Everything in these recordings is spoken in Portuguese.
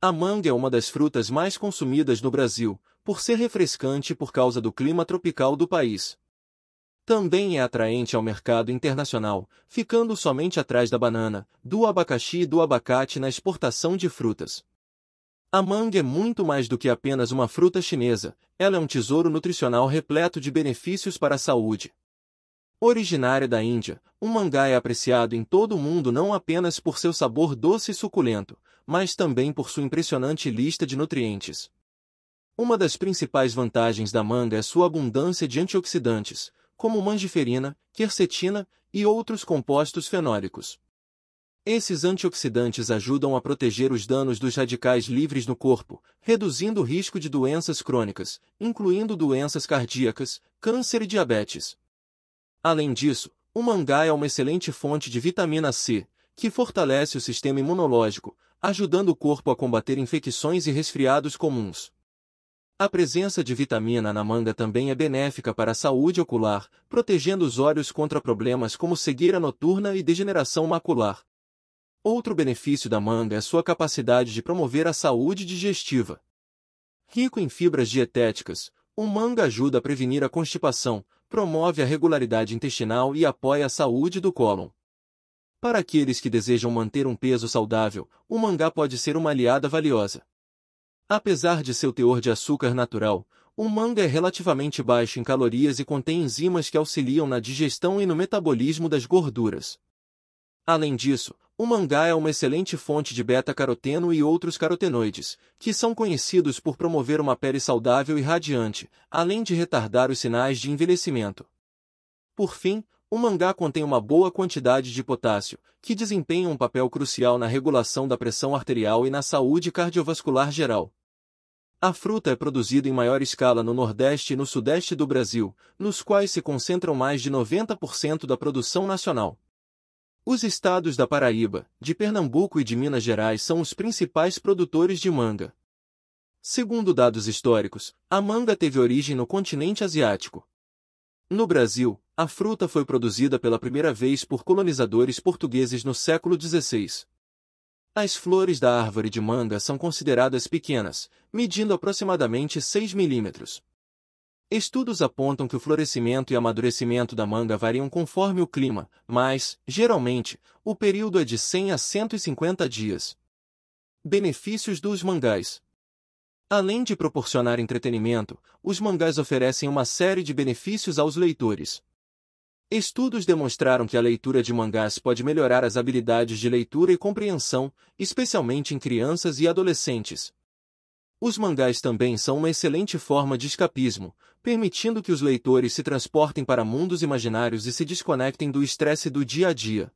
A manga é uma das frutas mais consumidas no Brasil, por ser refrescante por causa do clima tropical do país. Também é atraente ao mercado internacional, ficando somente atrás da banana, do abacaxi e do abacate na exportação de frutas. A manga é muito mais do que apenas uma fruta chinesa, ela é um tesouro nutricional repleto de benefícios para a saúde. Originária da Índia, o mangá é apreciado em todo o mundo não apenas por seu sabor doce e suculento, mas também por sua impressionante lista de nutrientes. Uma das principais vantagens da manga é sua abundância de antioxidantes, como mangiferina, quercetina e outros compostos fenólicos. Esses antioxidantes ajudam a proteger os danos dos radicais livres no corpo, reduzindo o risco de doenças crônicas, incluindo doenças cardíacas, câncer e diabetes. Além disso, o mangá é uma excelente fonte de vitamina C, que fortalece o sistema imunológico, ajudando o corpo a combater infecções e resfriados comuns. A presença de vitamina na manga também é benéfica para a saúde ocular, protegendo os olhos contra problemas como cegueira noturna e degeneração macular. Outro benefício da manga é sua capacidade de promover a saúde digestiva. Rico em fibras dietéticas, o manga ajuda a prevenir a constipação, promove a regularidade intestinal e apoia a saúde do cólon. Para aqueles que desejam manter um peso saudável, o mangá pode ser uma aliada valiosa. Apesar de seu teor de açúcar natural, o manga é relativamente baixo em calorias e contém enzimas que auxiliam na digestão e no metabolismo das gorduras. Além disso, o mangá é uma excelente fonte de beta-caroteno e outros carotenoides, que são conhecidos por promover uma pele saudável e radiante, além de retardar os sinais de envelhecimento. Por fim, o mangá contém uma boa quantidade de potássio, que desempenha um papel crucial na regulação da pressão arterial e na saúde cardiovascular geral. A fruta é produzida em maior escala no Nordeste e no Sudeste do Brasil, nos quais se concentram mais de 90% da produção nacional. Os estados da Paraíba, de Pernambuco e de Minas Gerais são os principais produtores de manga. Segundo dados históricos, a manga teve origem no continente asiático, no Brasil, a fruta foi produzida pela primeira vez por colonizadores portugueses no século XVI. As flores da árvore de manga são consideradas pequenas, medindo aproximadamente 6 milímetros. Estudos apontam que o florescimento e amadurecimento da manga variam conforme o clima, mas, geralmente, o período é de 100 a 150 dias. Benefícios dos mangás Além de proporcionar entretenimento, os mangás oferecem uma série de benefícios aos leitores. Estudos demonstraram que a leitura de mangás pode melhorar as habilidades de leitura e compreensão, especialmente em crianças e adolescentes. Os mangás também são uma excelente forma de escapismo, permitindo que os leitores se transportem para mundos imaginários e se desconectem do estresse do dia a dia.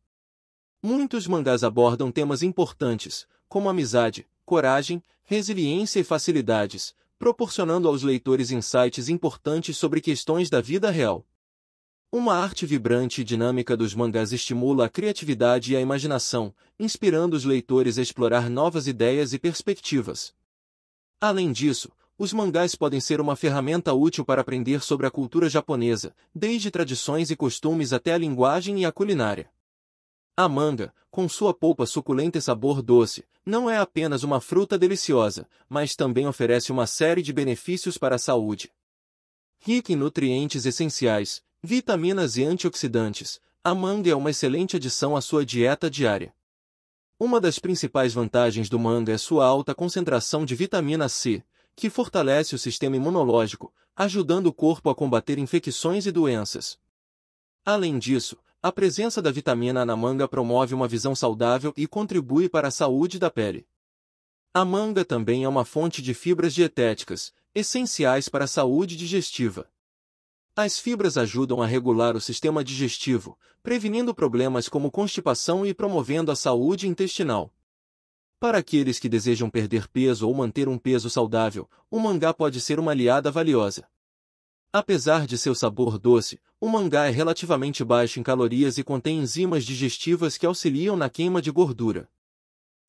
Muitos mangás abordam temas importantes, como amizade, coragem, resiliência e facilidades, proporcionando aos leitores insights importantes sobre questões da vida real. Uma arte vibrante e dinâmica dos mangás estimula a criatividade e a imaginação, inspirando os leitores a explorar novas ideias e perspectivas. Além disso, os mangás podem ser uma ferramenta útil para aprender sobre a cultura japonesa, desde tradições e costumes até a linguagem e a culinária. A manga, com sua polpa suculenta e sabor doce, não é apenas uma fruta deliciosa, mas também oferece uma série de benefícios para a saúde. Rica em nutrientes essenciais, vitaminas e antioxidantes, a manga é uma excelente adição à sua dieta diária. Uma das principais vantagens do manga é sua alta concentração de vitamina C, que fortalece o sistema imunológico, ajudando o corpo a combater infecções e doenças. Além disso, a presença da vitamina A na manga promove uma visão saudável e contribui para a saúde da pele. A manga também é uma fonte de fibras dietéticas, essenciais para a saúde digestiva. As fibras ajudam a regular o sistema digestivo, prevenindo problemas como constipação e promovendo a saúde intestinal. Para aqueles que desejam perder peso ou manter um peso saudável, o mangá pode ser uma aliada valiosa. Apesar de seu sabor doce, o mangá é relativamente baixo em calorias e contém enzimas digestivas que auxiliam na queima de gordura.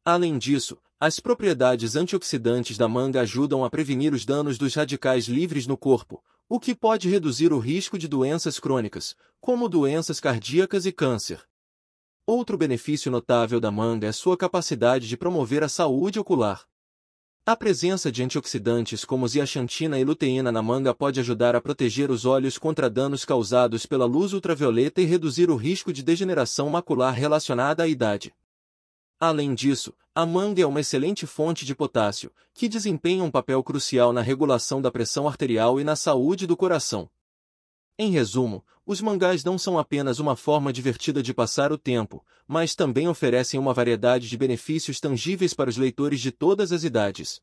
Além disso, as propriedades antioxidantes da manga ajudam a prevenir os danos dos radicais livres no corpo, o que pode reduzir o risco de doenças crônicas, como doenças cardíacas e câncer. Outro benefício notável da manga é sua capacidade de promover a saúde ocular. A presença de antioxidantes como zeaxantina e luteína na manga pode ajudar a proteger os olhos contra danos causados pela luz ultravioleta e reduzir o risco de degeneração macular relacionada à idade. Além disso, a manga é uma excelente fonte de potássio, que desempenha um papel crucial na regulação da pressão arterial e na saúde do coração. Em resumo, os mangás não são apenas uma forma divertida de passar o tempo, mas também oferecem uma variedade de benefícios tangíveis para os leitores de todas as idades,